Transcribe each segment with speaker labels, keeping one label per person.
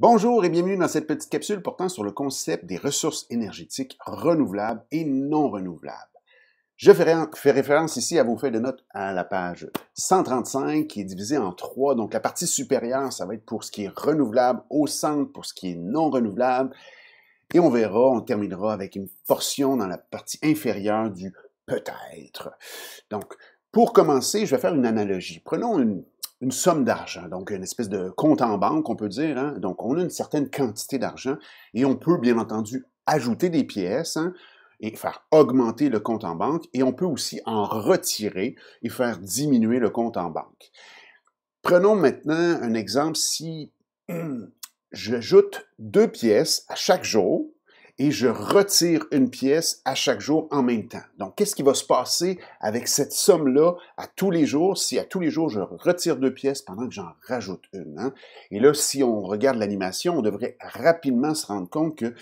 Speaker 1: Bonjour et bienvenue dans cette petite capsule portant sur le concept des ressources énergétiques renouvelables et non renouvelables. Je fais référence ici à vos feuilles de notes à la page 135 qui est divisée en trois. Donc la partie supérieure, ça va être pour ce qui est renouvelable, au centre pour ce qui est non renouvelable. Et on verra, on terminera avec une portion dans la partie inférieure du peut-être. Donc, pour commencer, je vais faire une analogie. Prenons une une somme d'argent, donc une espèce de compte en banque, on peut dire. Hein. Donc, on a une certaine quantité d'argent et on peut, bien entendu, ajouter des pièces hein, et faire augmenter le compte en banque et on peut aussi en retirer et faire diminuer le compte en banque. Prenons maintenant un exemple si hum, j'ajoute deux pièces à chaque jour et je retire une pièce à chaque jour en même temps. Donc, qu'est-ce qui va se passer avec cette somme-là à tous les jours si à tous les jours je retire deux pièces pendant que j'en rajoute une? Hein? Et là, si on regarde l'animation, on devrait rapidement se rendre compte que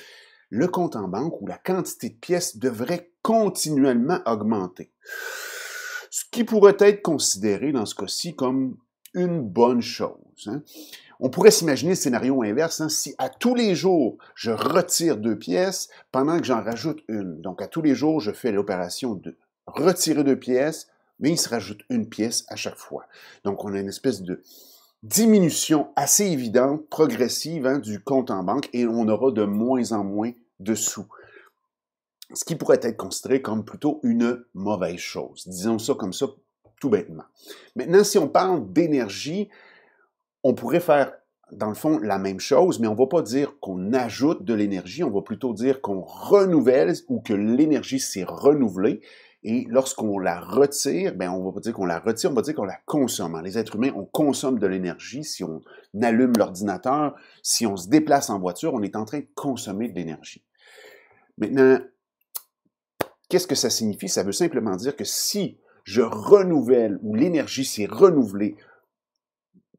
Speaker 1: le compte en banque ou la quantité de pièces devrait continuellement augmenter. Ce qui pourrait être considéré dans ce cas-ci comme une bonne chose. Hein? On pourrait s'imaginer le scénario inverse, hein. si à tous les jours, je retire deux pièces pendant que j'en rajoute une. Donc à tous les jours, je fais l'opération de retirer deux pièces, mais il se rajoute une pièce à chaque fois. Donc on a une espèce de diminution assez évidente, progressive hein, du compte en banque et on aura de moins en moins de sous ce qui pourrait être considéré comme plutôt une mauvaise chose. Disons ça comme ça, tout bêtement. Maintenant, si on parle d'énergie, on pourrait faire, dans le fond, la même chose, mais on ne va pas dire qu'on ajoute de l'énergie, on va plutôt dire qu'on renouvelle ou que l'énergie s'est renouvelée. Et lorsqu'on la retire, ben on va pas dire qu'on la retire, on va dire qu'on la consomme. Les êtres humains, on consomme de l'énergie. Si on allume l'ordinateur, si on se déplace en voiture, on est en train de consommer de l'énergie. Maintenant, qu'est-ce que ça signifie? Ça veut simplement dire que si je renouvelle ou l'énergie s'est renouvelée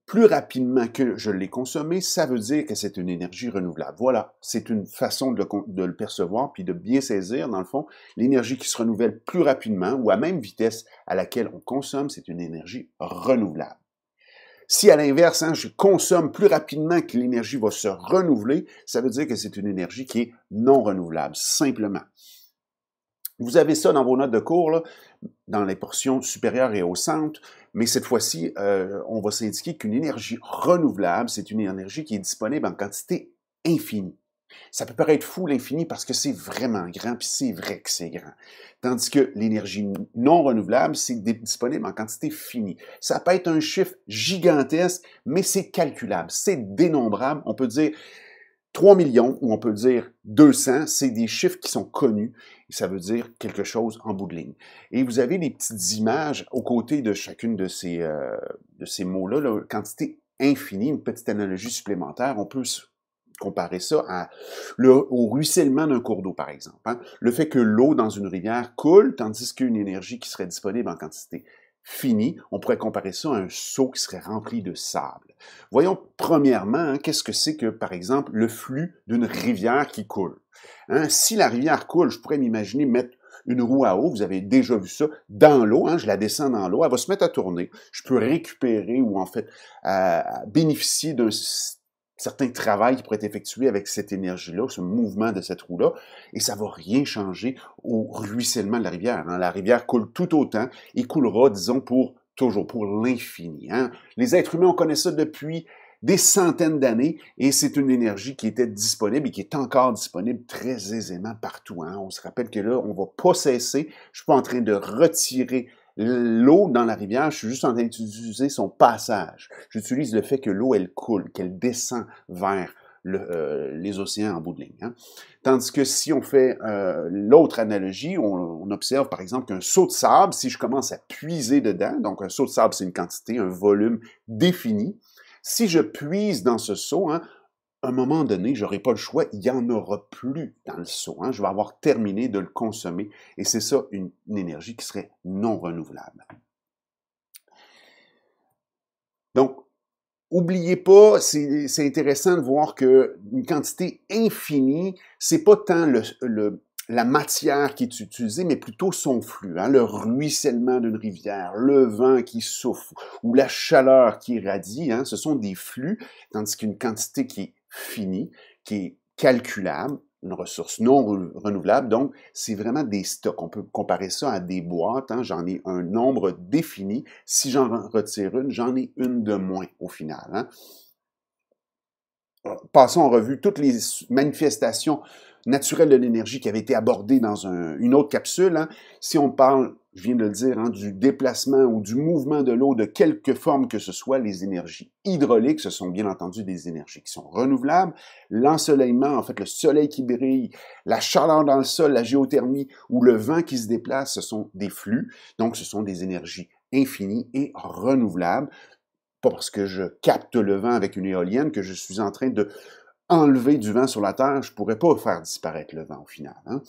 Speaker 1: plus rapidement que je l'ai consommé, ça veut dire que c'est une énergie renouvelable. Voilà, c'est une façon de le, de le, percevoir puis de bien saisir, dans le fond, l'énergie qui se renouvelle plus rapidement ou à même vitesse à laquelle on consomme, c'est une énergie renouvelable. Si à l'inverse, hein, je consomme plus rapidement que l'énergie va se renouveler, ça veut dire que c'est une énergie qui est non renouvelable, simplement. Vous avez ça dans vos notes de cours, dans les portions supérieures et au centre. Mais cette fois-ci, euh, on va s'indiquer qu'une énergie renouvelable, c'est une énergie qui est disponible en quantité infinie. Ça peut paraître fou l'infini parce que c'est vraiment grand, puis c'est vrai que c'est grand. Tandis que l'énergie non renouvelable, c'est disponible en quantité finie. Ça peut être un chiffre gigantesque, mais c'est calculable, c'est dénombrable. On peut dire, 3 millions, ou on peut dire 200, c'est des chiffres qui sont connus et ça veut dire quelque chose en bout de ligne. Et vous avez des petites images aux côtés de chacune de ces, euh, de ces mots-là, la quantité infinie, une petite analogie supplémentaire. On peut comparer ça à le, au ruissellement d'un cours d'eau, par exemple. Hein. Le fait que l'eau dans une rivière coule, tandis qu'une énergie qui serait disponible en quantité fini. On pourrait comparer ça à un seau qui serait rempli de sable. Voyons premièrement hein, qu'est-ce que c'est que, par exemple, le flux d'une rivière qui coule. Hein, si la rivière coule, je pourrais m'imaginer mettre une roue à eau, vous avez déjà vu ça, dans l'eau, hein, je la descends dans l'eau, elle va se mettre à tourner. Je peux récupérer ou en fait bénéficier d'un certains travail qui pourraient être effectués avec cette énergie-là, ce mouvement de cette roue-là, et ça va rien changer au ruissellement de la rivière. Hein. La rivière coule tout autant et coulera, disons, pour toujours, pour l'infini. Hein. Les êtres humains, on connaît ça depuis des centaines d'années et c'est une énergie qui était disponible et qui est encore disponible très aisément partout. Hein. On se rappelle que là, on va pas cesser, je suis pas en train de retirer L'eau dans la rivière, je suis juste en train d'utiliser son passage. J'utilise le fait que l'eau, elle coule, qu'elle descend vers euh, les océans en bout de ligne. Hein. Tandis que si on fait euh, l'autre analogie, on, observe par exemple qu'un seau de sable, si je commence à puiser dedans, donc un seau de sable, c'est une quantité, un volume défini, si je puise dans ce seau, hein, à un moment donné, j'aurai pas le choix, il n'y en aura plus dans le seau. Hein. Je vais avoir terminé de le consommer. Et c'est ça, une, énergie qui serait non renouvelable. Donc, Oubliez pas, c'est intéressant de voir que une quantité infinie, c'est pas tant le, la matière qui est utilisée, mais plutôt son flux, hein. le ruissellement d'une rivière, le vent qui souffle ou la chaleur qui irradie, hein. ce sont des flux, tandis qu'une quantité qui est fini, qui est calculable, une ressource non renouvelable. Donc, c'est vraiment des stocks. On peut comparer ça à des boîtes. Hein. J'en ai un nombre défini. Si j'en retire une, j'en ai une de moins au final. Hein. Euh, passons en revue toutes les manifestations naturel de l'énergie qui avait été abordée dans une autre capsule. Hein. Si on parle, je viens de le dire, hein, du déplacement ou du mouvement de l'eau de quelque forme que ce soit, les énergies hydrauliques, ce sont bien entendu des énergies qui sont renouvelables. L'ensoleillement, en fait, le soleil qui brille, la chaleur dans le sol, la géothermie ou le vent qui se déplace, ce sont des flux. Donc, ce sont des énergies infinies et renouvelables. Pas parce que je capte le vent avec une éolienne que je suis en train de enlever du vent sur la terre, je pourrais pas faire disparaître le vent au final. Hein.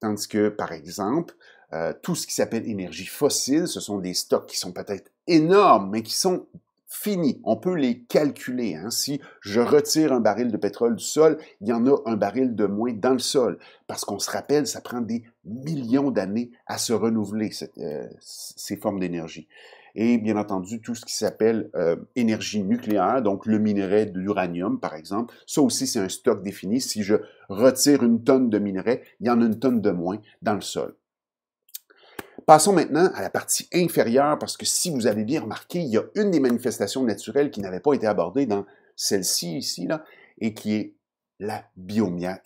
Speaker 1: Tandis que, par exemple, euh, tout ce qui s'appelle énergie fossile, ce sont des stocks qui sont peut-être énormes, mais qui sont finis. On peut les calculer. Hein. Si je retire un baril de pétrole du sol, il y en a un baril de moins dans le sol. Parce qu'on se rappelle, ça prend des millions d'années à se renouveler, euh, ces formes d'énergie et bien entendu tout ce qui s'appelle euh, énergie nucléaire, donc le minerai de l'uranium par exemple. Ça aussi, c'est un stock défini. Si je retire une tonne de minerai, il y en a une tonne de moins dans le sol. Passons maintenant à la partie inférieure, parce que si vous avez bien remarqué, il y a une des manifestations naturelles qui n'avait pas été abordée dans celle-ci ici, là, et qui est la,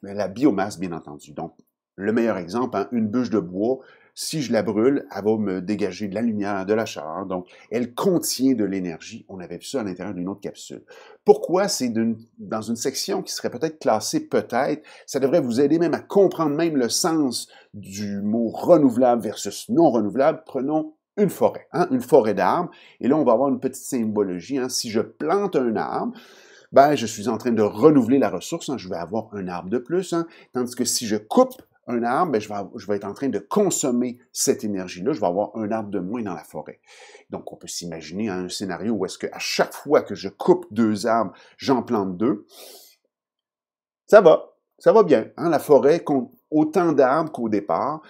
Speaker 1: la biomasse, bien entendu. Donc, le meilleur exemple, hein, une bûche de bois, si je la brûle, elle va me dégager de la lumière, de la chaleur. Donc, elle contient de l'énergie. On avait vu ça à l'intérieur d'une autre capsule. Pourquoi c'est dans une section qui serait peut-être classée peut-être? Ça devrait vous aider même à comprendre même le sens du mot renouvelable versus non renouvelable. Prenons une forêt, hein, une forêt d'arbres. Et là, on va avoir une petite symbologie. Hein. Si je plante un arbre, ben, je suis en train de renouveler la ressource. Hein. je vais avoir un arbre de plus. Tandis que si je coupe un arbre, ben, je, vais, être en train de consommer cette énergie-là. Je vais avoir un arbre de moins dans la forêt. Donc, on peut s'imaginer un scénario où est-ce qu'à chaque fois que je coupe deux arbres, j'en plante deux. Ça va, ça va bien. En hein? La forêt compte autant d'arbres qu'au départ.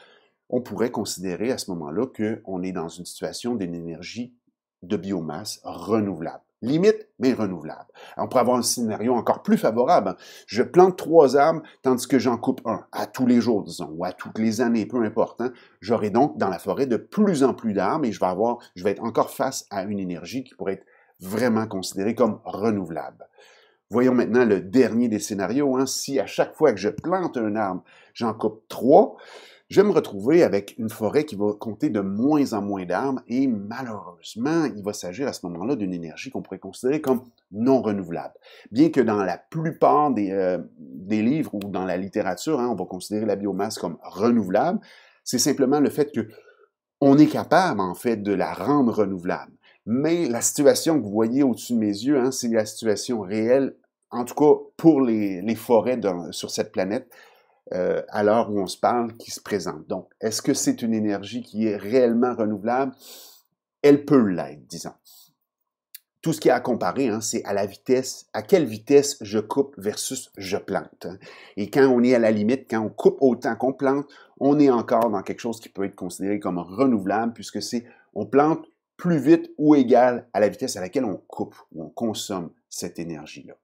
Speaker 1: On pourrait considérer à ce moment-là qu'on est dans une situation d'une énergie de biomasse renouvelable limite, mais renouvelable. on pourrait avoir un scénario encore plus favorable. Hein. Je plante trois arbres tandis que j'en coupe un, à tous les jours, disons, ou à toutes les années, peu importe. Hein. J'aurai donc dans la forêt de plus en plus d'arbres et je vais avoir, je vais être encore face à une énergie qui pourrait être vraiment considérée comme renouvelable. Voyons maintenant le dernier des scénarios. Hein. Si à chaque fois que je plante un arbre, j'en coupe trois, je vais me retrouver avec une forêt qui va compter de moins en moins d'arbres et malheureusement, il va s'agir à ce moment-là d'une énergie qu'on pourrait considérer comme non renouvelable. Bien que dans la plupart des, euh, livres ou dans la littérature, hein, on va considérer la biomasse comme renouvelable, c'est simplement le fait que on est capable en fait de la rendre renouvelable. Mais la situation que vous voyez au-dessus de mes yeux, hein, c'est la situation réelle, en tout cas pour les, forêts sur cette planète, euh, à l'heure où on se parle qui se présente. Donc, est-ce que c'est une énergie qui est réellement renouvelable? Elle peut l'être, disons. Tout ce qui est à comparer, hein, c'est à la vitesse, à quelle vitesse je coupe versus je plante. Hein. Et quand on est à la limite, quand on coupe autant qu'on plante, on est encore dans quelque chose qui peut être considéré comme renouvelable puisque c'est on plante plus vite ou égal à la vitesse à laquelle on coupe ou on consomme cette énergie-là.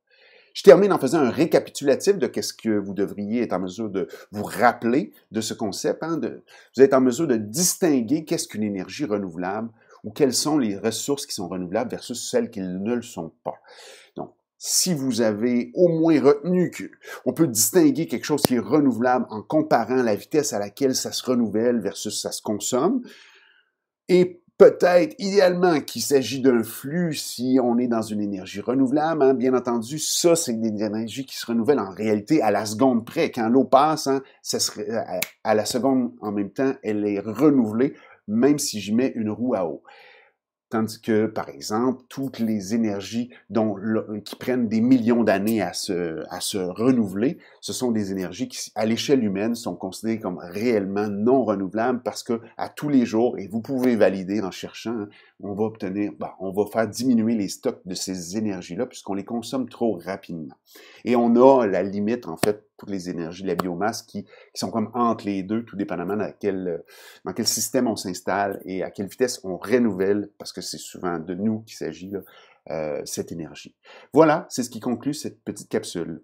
Speaker 1: Je termine en faisant un récapitulatif de qu'est-ce que vous devriez être en mesure de vous rappeler de ce concept. Hein, vous êtes en mesure de distinguer qu'est-ce qu'une énergie renouvelable ou quelles sont les ressources qui sont renouvelables versus celles qui ne le sont pas. Donc, si vous avez au moins retenu qu'on peut distinguer quelque chose qui est renouvelable en comparant la vitesse à laquelle ça se renouvelle versus ça se consomme, et peut-être idéalement qu'il s'agit d'un flux si on est dans une énergie renouvelable. Hein. Bien entendu, ça, c'est des énergies qui se renouvelle en réalité à la seconde près. Quand l'eau passe, hein, ça serait à, à la seconde en même temps, elle est renouvelée, même si j'y mets une roue à eau. Tandis que, par exemple, toutes les énergies dont, qui prennent des millions d'années à se, à se renouveler, ce sont des énergies qui, à l'échelle humaine, sont considérées comme réellement non renouvelables parce que à tous les jours, et vous pouvez valider en cherchant, hein, on va obtenir, bah, on va faire diminuer les stocks de ces énergies-là puisqu'on les consomme trop rapidement. Et on a la limite, en fait, toutes les énergies de la biomasse qui, sont comme entre les deux, tout dépendamment dans quel, euh, dans quel système on s'installe et à quelle vitesse on renouvelle, parce que c'est souvent de nous qu'il s'agit, euh, cette énergie. Voilà, c'est ce qui conclut cette petite capsule.